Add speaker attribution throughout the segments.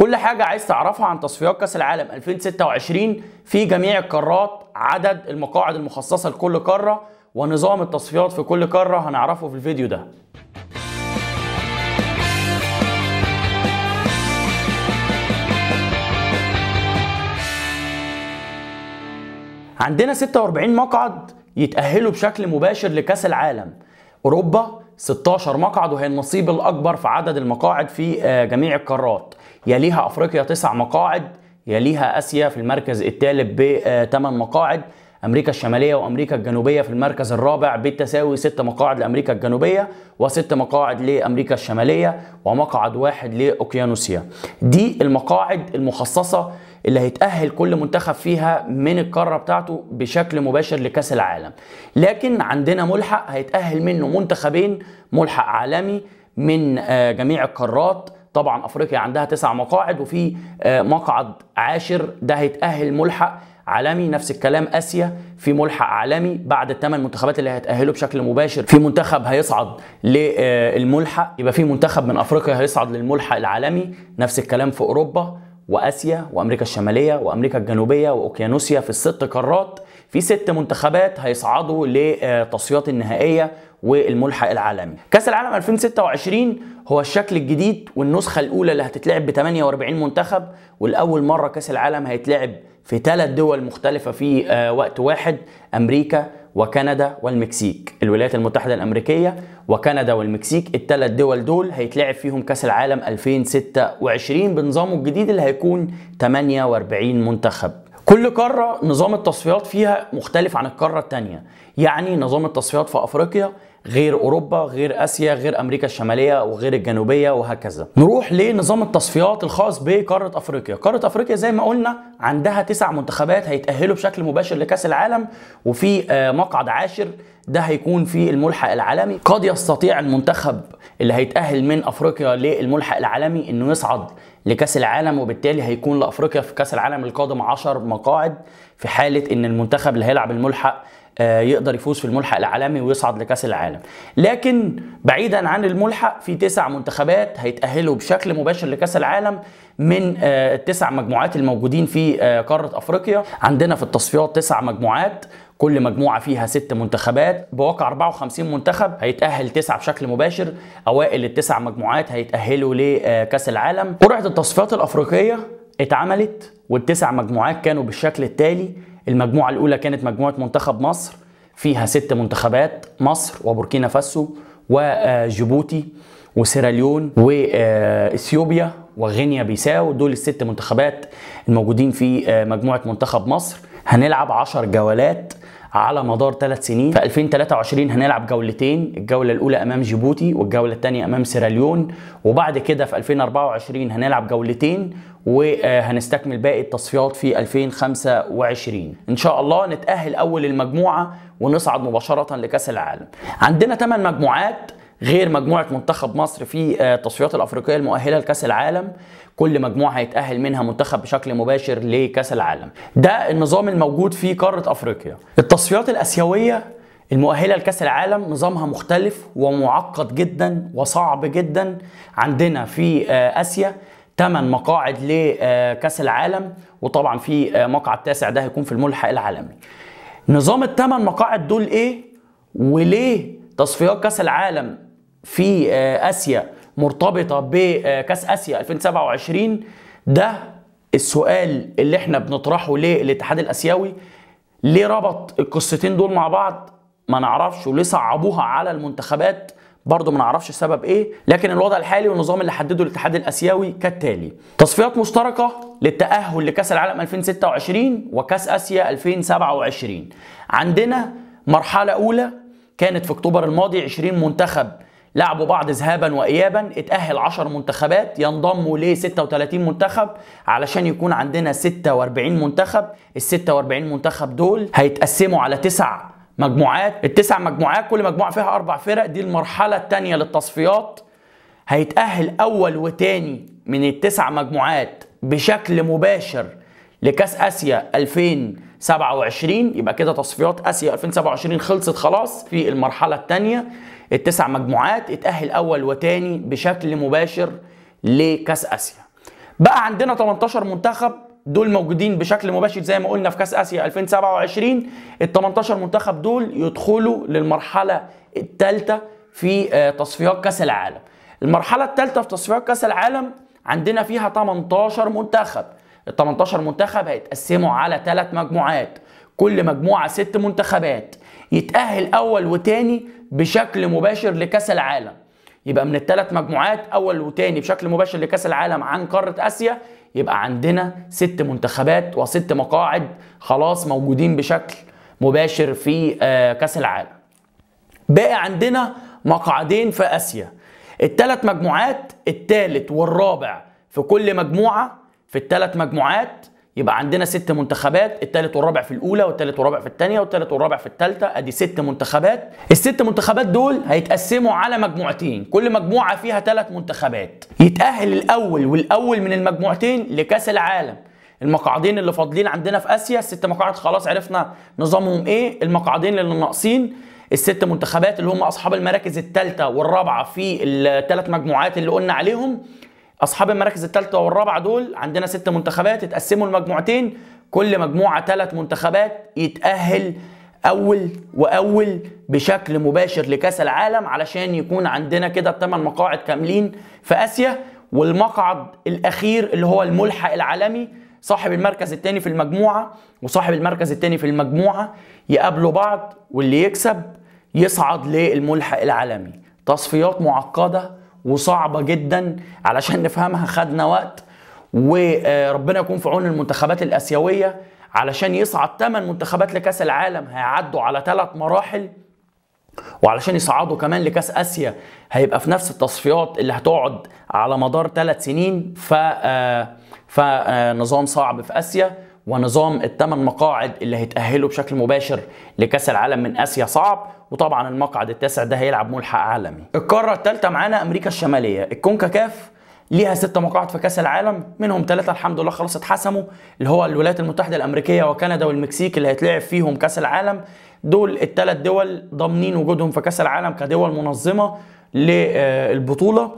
Speaker 1: كل حاجة عايز تعرفها عن تصفيات كأس العالم 2026 في جميع القارات عدد المقاعد المخصصة لكل قارة ونظام التصفيات في كل قارة هنعرفه في الفيديو ده عندنا 46 مقعد يتأهلوا بشكل مباشر لكأس العالم أوروبا 16 مقعد وهي النصيب الاكبر في عدد المقاعد في آه، جميع القارات يليها افريقيا 9 مقاعد يليها اسيا في المركز الثالث ب 8 آه، مقاعد امريكا الشماليه وامريكا الجنوبيه في المركز الرابع بالتساوي 6 مقاعد لامريكا الجنوبيه و6 مقاعد لامريكا الشماليه ومقعد واحد لاوكيانوسيا دي المقاعد المخصصه اللي هيتأهل كل منتخب فيها من القارة بتاعته بشكل مباشر لكأس العالم لكن عندنا ملحق هيتأهل منه منتخبين ملحق عالمي من آه، جميع القارات طبعا افريقيا عندها تسع مقاعد وفي آه، مقعد عاشر ده هيتاهل ملحق عالمي نفس الكلام اسيا في ملحق عالمي بعد الثمان منتخبات اللي هيتاهلوا بشكل مباشر في منتخب هيصعد للملحق آه، يبقى في منتخب من افريقيا هيصعد للملحق العالمي نفس الكلام في اوروبا واسيا وامريكا الشماليه وامريكا الجنوبيه واوكيانوسيا في الست قارات في ست منتخبات هيصعدوا للتصفيات النهائيه والملحق العالمي. كاس العالم 2026 هو الشكل الجديد والنسخه الاولى اللي هتتلعب ب 48 منتخب والاول مره كاس العالم هيتلعب في ثلاث دول مختلفه في آه، وقت واحد امريكا وكندا والمكسيك الولايات المتحدة الأمريكية وكندا والمكسيك الثلاث دول دول هيتلعب فيهم كأس العالم 2026 بنظامه الجديد اللي هيكون 48 منتخب كل قارة نظام التصفيات فيها مختلف عن القارة التانية يعني نظام التصفيات في أفريقيا غير اوروبا غير اسيا غير امريكا الشماليه وغير الجنوبيه وهكذا نروح لنظام التصفيات الخاص بقاره افريقيا قاره افريقيا زي ما قلنا عندها تسع منتخبات هيتاهلوا بشكل مباشر لكاس العالم وفي آه، مقعد عاشر ده هيكون في الملحق العالمي قد يستطيع المنتخب اللي هيتأهل من أفريقيا للملحق العالمي أنه يصعد لكأس العالم وبالتالي هيكون لأفريقيا في كأس العالم القادم 10 مقاعد في حالة أن المنتخب اللي هيلعب الملحق آه، يقدر يفوز في الملحق العالمي ويصعد لكاس العالم لكن بعيدا عن الملحق في تسع منتخبات هيتأهلوا بشكل مباشر لكاس العالم من آه، التسع مجموعات الموجودين في آه، قارة أفريقيا عندنا في التصفيات تسع مجموعات كل مجموعة فيها ست منتخبات بواقع 54 منتخب هيتأهل تسعة بشكل مباشر أوائل التسع مجموعات هيتأهلوا لكأس العالم قرعة التصفيات الأفريقية اتعملت والتسع مجموعات كانوا بالشكل التالي المجموعة الأولى كانت مجموعة منتخب مصر فيها ست منتخبات مصر وبوركينا فاسو وجيبوتي وسيراليون واثيوبيا وغينيا بيساو دول الست منتخبات الموجودين في مجموعة منتخب مصر هنلعب 10 جولات على مدار ثلاث سنين في 2023 هنلعب جولتين الجوله الاولى امام جيبوتي والجوله الثانيه امام سيراليون وبعد كده في 2024 هنلعب جولتين وهنستكمل باقي التصفيات في 2025 ان شاء الله نتاهل اول المجموعه ونصعد مباشره لكاس العالم عندنا 8 مجموعات غير مجموعه منتخب مصر في آه، التصفيات الافريقيه المؤهله لكاس العالم كل مجموعه هيتاهل منها منتخب بشكل مباشر لكاس العالم ده النظام الموجود في قاره افريقيا التصفيات الاسيويه المؤهله لكاس العالم نظامها مختلف ومعقد جدا وصعب جدا عندنا في آه، اسيا 8 مقاعد لكاس آه، العالم وطبعا في مقعد تاسع ده هيكون في الملحق العالمي نظام الثمان مقاعد دول ايه وليه تصفيات كاس العالم في آه، اسيا مرتبطه بكاس آه، اسيا 2027 ده السؤال اللي احنا بنطرحه للاتحاد الاسيوي ليه ربط القصتين دول مع بعض ما نعرفش وليه صعبوها على المنتخبات برضه ما نعرفش السبب ايه لكن الوضع الحالي والنظام اللي حدده الاتحاد الاسيوي كالتالي تصفيات مشتركه للتاهل لكاس العالم 2026 وكاس اسيا 2027 عندنا مرحله اولى كانت في اكتوبر الماضي 20 منتخب لعبوا بعض ذهابا وايابا اتاهل 10 منتخبات ينضموا ل 36 منتخب علشان يكون عندنا 46 منتخب ال 46 منتخب دول هيتقسموا على تسع مجموعات التسع مجموعات كل مجموعه فيها اربع فرق دي المرحله الثانيه للتصفيات هيتاهل اول وتاني من التسع مجموعات بشكل مباشر لكاس اسيا 2000 27 يبقى كده تصفيات اسيا 2027 خلصت خلاص في المرحله الثانيه التسع مجموعات اتاهل اول وثاني بشكل مباشر لكاس اسيا بقى عندنا 18 منتخب دول موجودين بشكل مباشر زي ما قلنا في كاس اسيا 2027 ال 18 منتخب دول يدخلوا للمرحله الثالثه في آه، تصفيات كاس العالم المرحله الثالثه في تصفيات كاس العالم عندنا فيها 18 منتخب ال 18 منتخب هيتقسموا على ثلاث مجموعات كل مجموعه ست منتخبات يتاهل اول وتاني بشكل مباشر لكاس العالم يبقى من الثلاث مجموعات اول وتاني بشكل مباشر لكاس العالم عن قاره اسيا يبقى عندنا ست منتخبات وست مقاعد خلاص موجودين بشكل مباشر في آه، كاس العالم باقي عندنا مقعدين في اسيا الثلاث مجموعات الثالث والرابع في كل مجموعه في الثلاث مجموعات يبقى عندنا ست منتخبات الثالث والرابع في الاولى والثالث والرابع في الثانيه والثالث والرابع في الثالثه ادي ست منتخبات الست منتخبات دول هيتقسموا على مجموعتين كل مجموعه فيها ثلاث منتخبات يتاهل الاول والاول من المجموعتين لكاس العالم المقعدين اللي فاضلين عندنا في اسيا الست مقاعد خلاص عرفنا نظامهم ايه المقعدين اللي ناقصين الست منتخبات اللي هم اصحاب المراكز الثالثه والرابعه في الثلاث مجموعات اللي قلنا عليهم اصحاب المراكز الثالثه والرابعه دول عندنا ست منتخبات اتقسموا لمجموعتين كل مجموعه ثلاث منتخبات يتاهل اول واول بشكل مباشر لكاس العالم علشان يكون عندنا كده الثمان مقاعد كاملين في اسيا والمقعد الاخير اللي هو الملحق العالمي صاحب المركز الثاني في المجموعه وصاحب المركز الثاني في المجموعه يقابلوا بعض واللي يكسب يصعد للملحق العالمي تصفيات معقده وصعبه جدا علشان نفهمها خدنا وقت وربنا يكون في عون المنتخبات الاسيويه علشان يصعد ثمان منتخبات لكاس العالم هيعدوا على ثلاث مراحل وعلشان يصعدوا كمان لكاس اسيا هيبقى في نفس التصفيات اللي هتقعد على مدار ثلاث سنين ف آه، فنظام آه، صعب في اسيا ونظام الثمان مقاعد اللي هيتأهلوا بشكل مباشر لكأس العالم من آسيا صعب وطبعا المقعد التاسع ده هيلعب ملحق عالمي. القارة الثالثة معانا أمريكا الشمالية، الكونكاكاف ليها ست مقاعد في كاس العالم منهم ثلاثه الحمد لله خلاص اتحسموا اللي هو الولايات المتحده الامريكيه وكندا والمكسيك اللي هيتلعب فيهم كاس العالم دول الثلاث دول ضامنين وجودهم في كاس العالم كدول منظمه للبطوله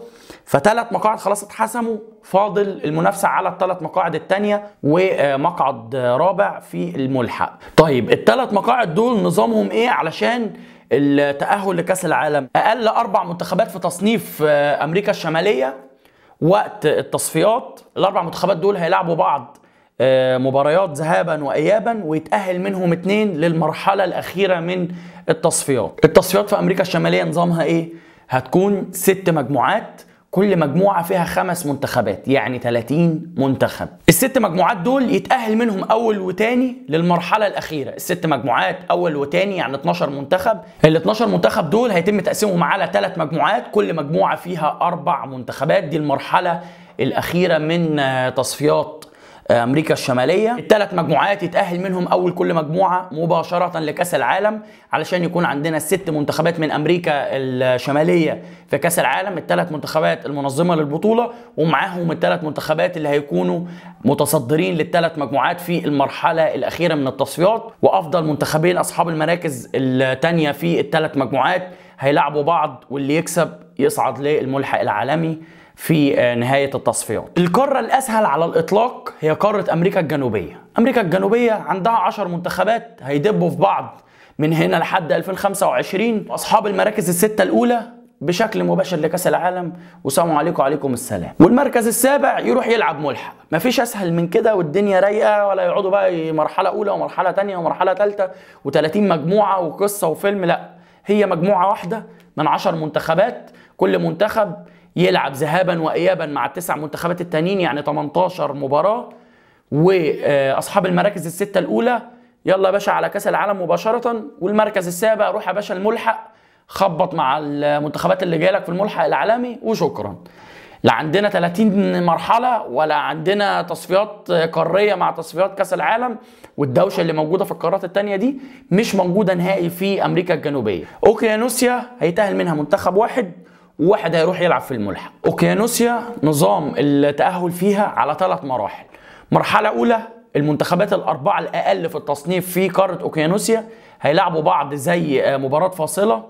Speaker 1: فثلاث مقاعد خلاص اتحسموا فاضل المنافسه على الثلاث مقاعد الثانيه ومقعد رابع في الملحق طيب الثلاث مقاعد دول نظامهم ايه علشان التاهل لكاس العالم اقل اربع منتخبات في تصنيف آه، امريكا الشماليه وقت التصفيات الاربع منتخبات دول هيلعبوا بعض آه، مباريات ذهابا وايابا ويتاهل منهم اتنين للمرحله الاخيره من التصفيات التصفيات في امريكا الشماليه نظامها ايه هتكون ست مجموعات كل مجموعة فيها خمس منتخبات يعني 30 منتخب الست مجموعات دول يتأهل منهم أول وتاني للمرحلة الأخيرة الست مجموعات أول وتاني يعني 12 منتخب ال 12 منتخب دول هيتم تقسيمهم على ثلاث مجموعات كل مجموعة فيها أربع منتخبات دي المرحلة الأخيرة من تصفيات آه، امريكا الشماليه الثلاث مجموعات يتاهل منهم اول كل مجموعه مباشره لكاس العالم علشان يكون عندنا ست منتخبات من امريكا الشماليه في كاس العالم الثلاث منتخبات المنظمه للبطوله ومعاهم الثلاث منتخبات اللي هيكونوا متصدرين للثلاث مجموعات في المرحله الاخيره من التصفيات وافضل منتخبين اصحاب المراكز الثانيه في الثلاث مجموعات هيلعبوا بعض واللي يكسب يصعد للملحق العالمي في آه، نهاية التصفيات القارة الأسهل على الإطلاق هي قارة أمريكا الجنوبية أمريكا الجنوبية عندها 10 منتخبات هيدبوا في بعض من هنا لحد 2025 أصحاب المراكز الستة الأولى بشكل مباشر لكاس العالم وسلام عليكم وعليكم السلام والمركز السابع يروح يلعب ملحق مفيش اسهل من كده والدنيا رايقه ولا يقعدوا بقى مرحله اولى ومرحله ثانيه ومرحله ثالثه و30 مجموعه وقصه وفيلم لا هي مجموعه واحده من 10 منتخبات كل منتخب يلعب ذهابا وايابا مع التسع منتخبات التانيين يعني 18 مباراه واصحاب المراكز السته الاولى يلا يا باشا على كاس العالم مباشره والمركز السابع روح يا باشا الملحق خبط مع المنتخبات اللي لك في الملحق العالمي وشكرا لا عندنا 30 مرحله ولا عندنا تصفيات قاريه مع تصفيات كاس العالم والدوشه اللي موجوده في القارات التانية دي مش موجوده نهائي في امريكا الجنوبيه اوكيانوسيا هيتاهل منها منتخب واحد وواحد هيروح يلعب في الملحق اوكيانوسيا نظام التاهل فيها على ثلاث مراحل مرحله اولى المنتخبات الاربعه الاقل في التصنيف في قاره اوكيانوسيا هيلعبوا بعض زي آه، مباراه فاصله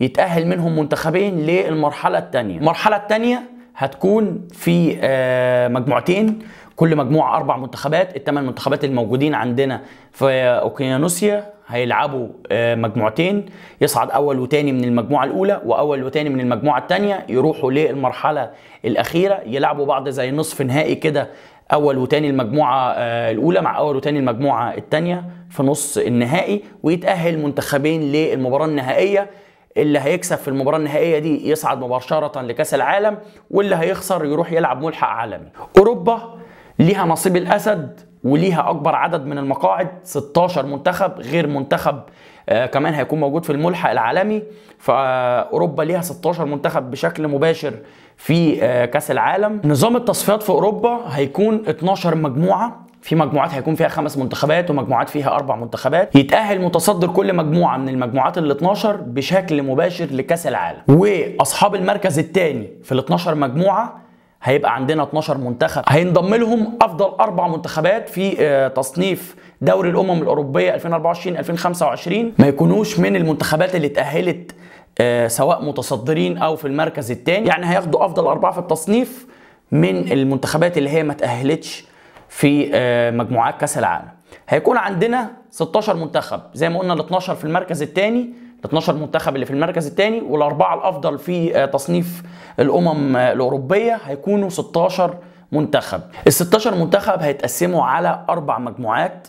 Speaker 1: يتاهل منهم منتخبين للمرحله الثانيه المرحله الثانيه هتكون في آه، مجموعتين كل مجموعه اربع منتخبات الثمان منتخبات الموجودين عندنا في اوكيانوسيا هيلعبوا آه، مجموعتين يصعد اول وتاني من المجموعه الاولى واول وتاني من المجموعه الثانيه يروحوا للمرحله الاخيره يلعبوا بعض زي نصف نهائي كده اول وتاني المجموعه آه، الاولى مع اول وتاني المجموعه الثانيه في نص النهائي ويتاهل منتخبين للمباراه النهائيه اللي هيكسب في المباراة النهائية دي يصعد مباشرة لكأس العالم واللي هيخسر يروح يلعب ملحق عالمي. أوروبا ليها نصيب الأسد وليها اكبر عدد من المقاعد 16 منتخب غير منتخب آه كمان هيكون موجود في الملحق العالمي فاوروبا ليها 16 منتخب بشكل مباشر في آه كاس العالم نظام التصفيات في اوروبا هيكون 12 مجموعه في مجموعات هيكون فيها خمس منتخبات ومجموعات فيها اربع منتخبات يتاهل متصدر كل مجموعه من المجموعات ال 12 بشكل مباشر لكاس العالم واصحاب المركز الثاني في ال 12 مجموعه هيبقى عندنا 12 منتخب هينضم لهم افضل اربع منتخبات في آه، تصنيف دوري الامم الاوروبيه 2024 2025 ما يكونوش من المنتخبات اللي اتاهلت آه، سواء متصدرين او في المركز الثاني يعني هياخدوا افضل اربعه في التصنيف من المنتخبات اللي هي ما تاهلتش في آه، مجموعات كاس العالم هيكون عندنا 16 منتخب زي ما قلنا ال 12 في المركز الثاني ال 12 منتخب اللي في المركز الثاني والاربعه الافضل في آه، تصنيف الامم الاوروبيه هيكونوا 16 منتخب ال 16 منتخب هيتقسموا على اربع مجموعات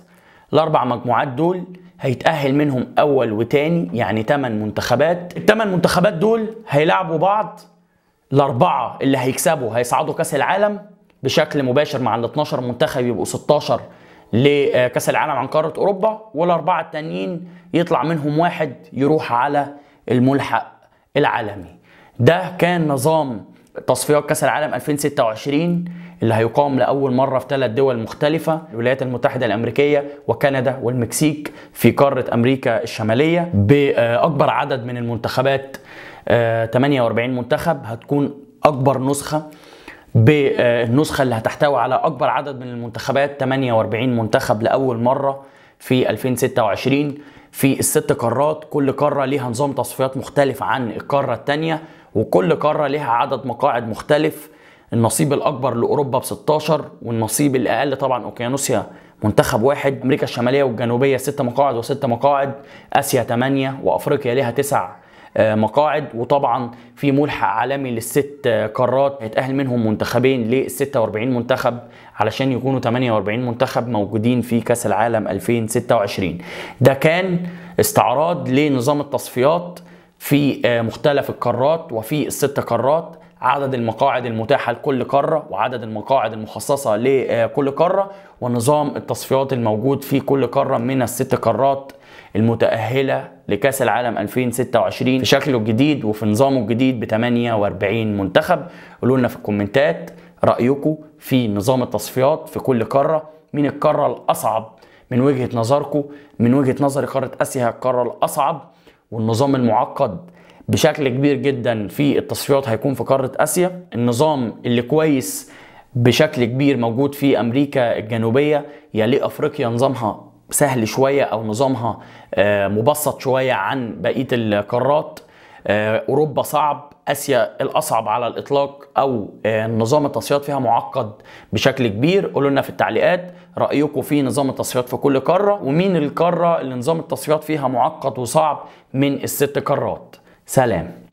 Speaker 1: الاربع مجموعات دول هيتأهل منهم أول وتاني يعني 8 منتخبات، الثمان منتخبات دول هيلعبوا بعض الأربعة اللي هيكسبوا هيصعدوا كأس العالم بشكل مباشر مع ال 12 منتخب يبقوا 16 لكاس العالم عن قاره اوروبا والاربعه التانيين يطلع منهم واحد يروح على الملحق العالمي ده كان نظام تصفيات كاس العالم 2026 اللي هيقام لاول مره في ثلاث دول مختلفه الولايات المتحده الامريكيه وكندا والمكسيك في قاره امريكا الشماليه باكبر عدد من المنتخبات 48 آه، منتخب هتكون اكبر نسخه بالنسخه اللي هتحتوي على اكبر عدد من المنتخبات 48 منتخب لاول مره في 2026 في الست قارات كل قاره ليها نظام تصفيات مختلف عن القاره الثانيه وكل قاره ليها عدد مقاعد مختلف النصيب الاكبر لاوروبا ب 16 والنصيب الاقل طبعا اوكيانوسيا منتخب واحد امريكا الشماليه والجنوبيه ست مقاعد وست مقاعد اسيا 8 وافريقيا ليها 9 آه، مقاعد وطبعا في ملحق عالمي للست آه، قارات هيتأهل منهم منتخبين لل 46 منتخب علشان يكونوا 48 منتخب موجودين في كأس العالم 2026 ده كان استعراض لنظام التصفيات في آه، مختلف القارات وفي الست قارات عدد المقاعد المتاحة لكل قارة وعدد المقاعد المخصصة لكل قارة ونظام التصفيات الموجود في كل قارة من الست قارات المتأهلة لكأس العالم 2026 في شكله الجديد وفي نظامه الجديد ب 48 منتخب قولوا لنا في الكومنتات رأيكم في نظام التصفيات في كل قارة مين القارة الأصعب من وجهة نظركم من وجهة نظري قارة آسيا القارة الأصعب والنظام المعقد بشكل كبير جدا في التصفيات هيكون في قارة آسيا النظام اللي كويس بشكل كبير موجود في أمريكا الجنوبية يا ليه أفريقيا نظامها سهل شويه او نظامها آه، مبسط شويه عن بقيه القارات آه، اوروبا صعب اسيا الاصعب على الاطلاق او آه، نظام التصفيات فيها معقد بشكل كبير قولوا لنا في التعليقات رايكم في نظام التصفيات في كل قاره ومين القاره اللي نظام التصفيات فيها معقد وصعب من الست قارات سلام